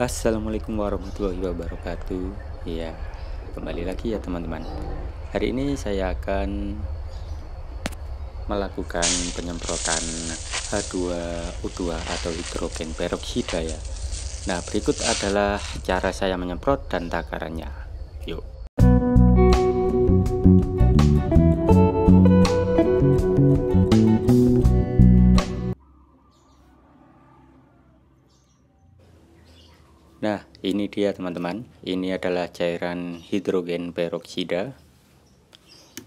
Assalamualaikum warahmatullahi wabarakatuh. Ya, kembali lagi ya teman-teman. Hari ini saya akan melakukan penyemprotan H2O2 atau hidrogen peroksida ya. Nah, berikut adalah cara saya menyemprot dan takarannya. Yuk. Nah, ini dia teman-teman. Ini adalah cairan hidrogen peroksida.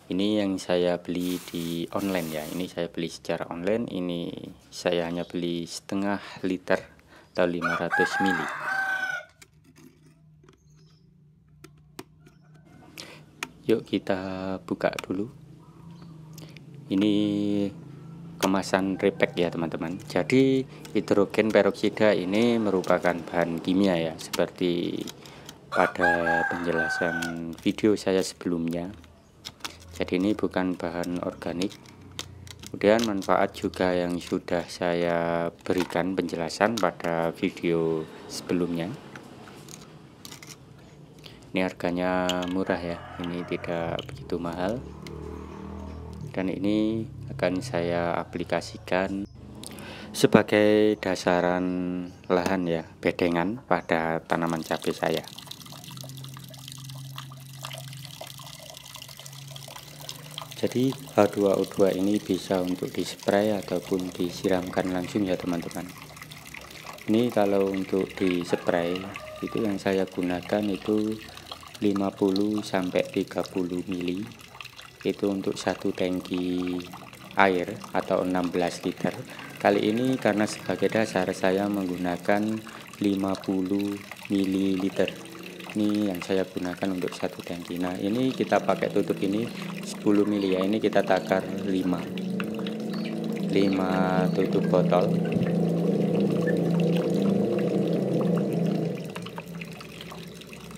Ini yang saya beli di online ya. Ini saya beli secara online. Ini saya hanya beli setengah liter atau 500 mili. Yuk kita buka dulu. Ini kemasan repack ya teman-teman jadi hidrogen peroksida ini merupakan bahan kimia ya seperti pada penjelasan video saya sebelumnya jadi ini bukan bahan organik kemudian manfaat juga yang sudah saya berikan penjelasan pada video sebelumnya ini harganya murah ya ini tidak begitu mahal dan ini akan saya aplikasikan sebagai dasaran lahan ya bedengan pada tanaman cabai saya jadi H2O2 ini bisa untuk dispray ataupun disiramkan langsung ya teman-teman ini kalau untuk dispray itu yang saya gunakan itu 50 sampai 30 mili itu untuk satu tangki air atau 16 liter kali ini karena sebagai dasar saya menggunakan 50 ml ini yang saya gunakan untuk satu tangki nah ini kita pakai tutup ini 10 ml ya ini kita takar 5 5 tutup botol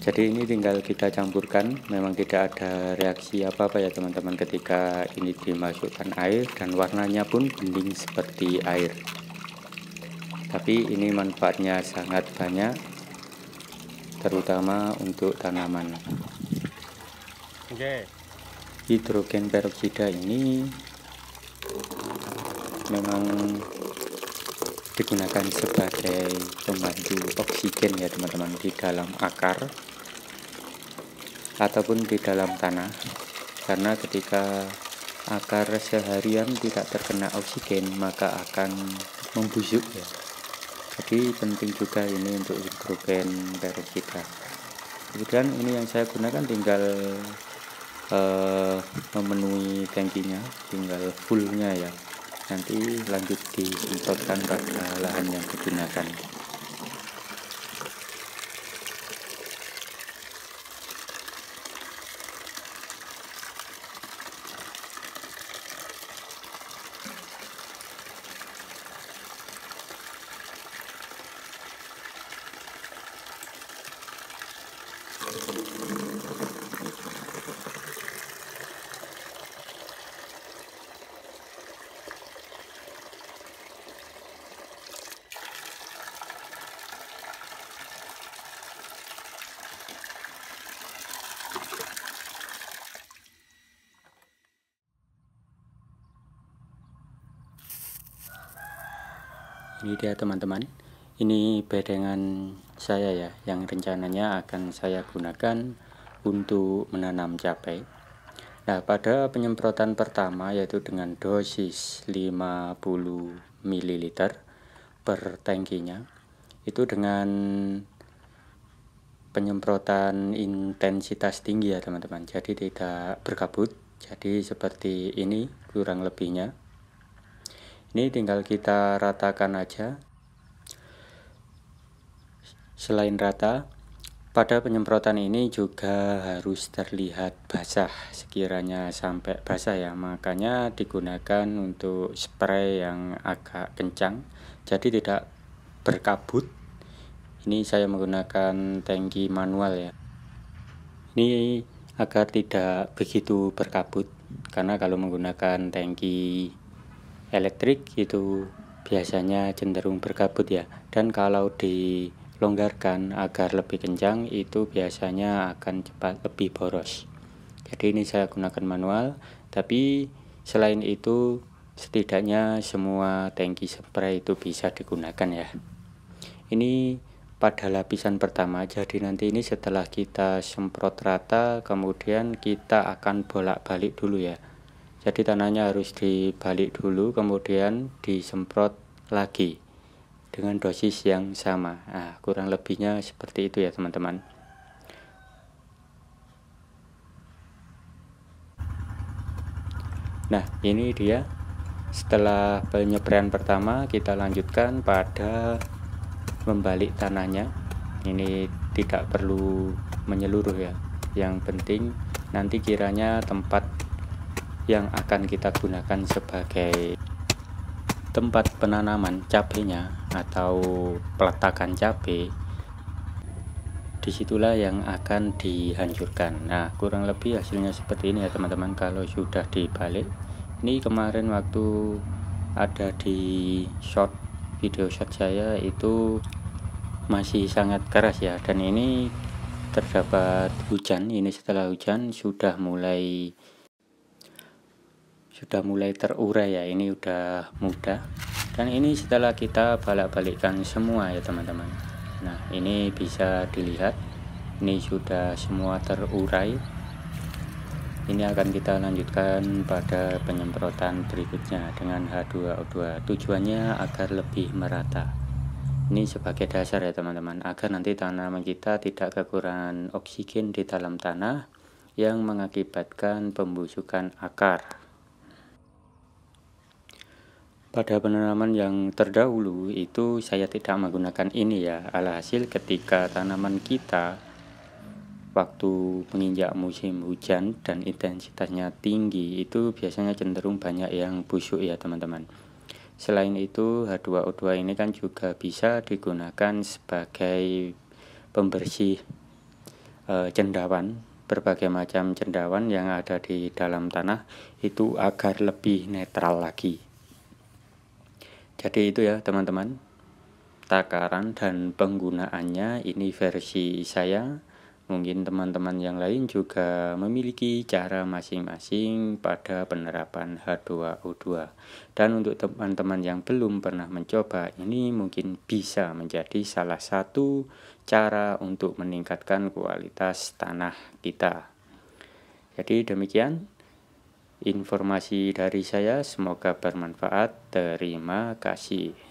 jadi ini tinggal kita campurkan memang tidak ada reaksi apa-apa ya teman-teman ketika ini dimasukkan air dan warnanya pun bening seperti air tapi ini manfaatnya sangat banyak terutama untuk tanaman hidrogen peroksida ini memang digunakan sebagai pembantu oksigen ya teman-teman di dalam akar ataupun di dalam tanah karena ketika akar seharian tidak terkena oksigen maka akan membusuk ya jadi penting juga ini untuk hidrogen dari kita kemudian ini yang saya gunakan tinggal eh, memenuhi tangkinya tinggal fullnya ya nanti lanjut disemprotkan pada lahan yang digunakan ini dia teman-teman ini bedengan saya ya yang rencananya akan saya gunakan untuk menanam cabai nah pada penyemprotan pertama yaitu dengan dosis 50 ml per tangkinya itu dengan penyemprotan intensitas tinggi ya teman-teman jadi tidak berkabut jadi seperti ini kurang lebihnya ini tinggal kita ratakan aja selain rata pada penyemprotan ini juga harus terlihat basah sekiranya sampai basah ya makanya digunakan untuk spray yang agak kencang jadi tidak berkabut ini saya menggunakan tangki manual ya ini agar tidak begitu berkabut karena kalau menggunakan tangki elektrik itu biasanya cenderung berkabut ya dan kalau dilonggarkan agar lebih kencang itu biasanya akan cepat lebih boros jadi ini saya gunakan manual tapi selain itu setidaknya semua tangki spray itu bisa digunakan ya ini pada lapisan pertama jadi nanti ini setelah kita semprot rata kemudian kita akan bolak-balik dulu ya jadi tanahnya harus dibalik dulu kemudian disemprot lagi dengan dosis yang sama nah, kurang lebihnya seperti itu ya teman-teman nah ini dia setelah penyeberan pertama kita lanjutkan pada membalik tanahnya ini tidak perlu menyeluruh ya yang penting nanti kiranya tempat yang akan kita gunakan sebagai tempat penanaman cabenya atau peletakan cabai disitulah yang akan dihancurkan nah kurang lebih hasilnya seperti ini ya teman-teman kalau sudah dibalik ini kemarin waktu ada di shot video shot saya itu masih sangat keras ya dan ini terdapat hujan ini setelah hujan sudah mulai sudah mulai terurai ya ini udah mudah dan ini setelah kita balak-balikkan semua ya teman-teman nah ini bisa dilihat ini sudah semua terurai ini akan kita lanjutkan pada penyemprotan berikutnya dengan H2O2 tujuannya agar lebih merata ini sebagai dasar ya teman-teman agar nanti tanaman kita tidak kekurangan oksigen di dalam tanah yang mengakibatkan pembusukan akar pada penanaman yang terdahulu itu saya tidak menggunakan ini ya. Alhasil ketika tanaman kita waktu menginjak musim hujan dan intensitasnya tinggi itu biasanya cenderung banyak yang busuk ya teman-teman. Selain itu H2O2 ini kan juga bisa digunakan sebagai pembersih e, cendawan berbagai macam cendawan yang ada di dalam tanah itu agar lebih netral lagi. Jadi itu ya teman-teman takaran dan penggunaannya ini versi saya mungkin teman-teman yang lain juga memiliki cara masing-masing pada penerapan H2O2 dan untuk teman-teman yang belum pernah mencoba ini mungkin bisa menjadi salah satu cara untuk meningkatkan kualitas tanah kita jadi demikian Informasi dari saya semoga bermanfaat. Terima kasih.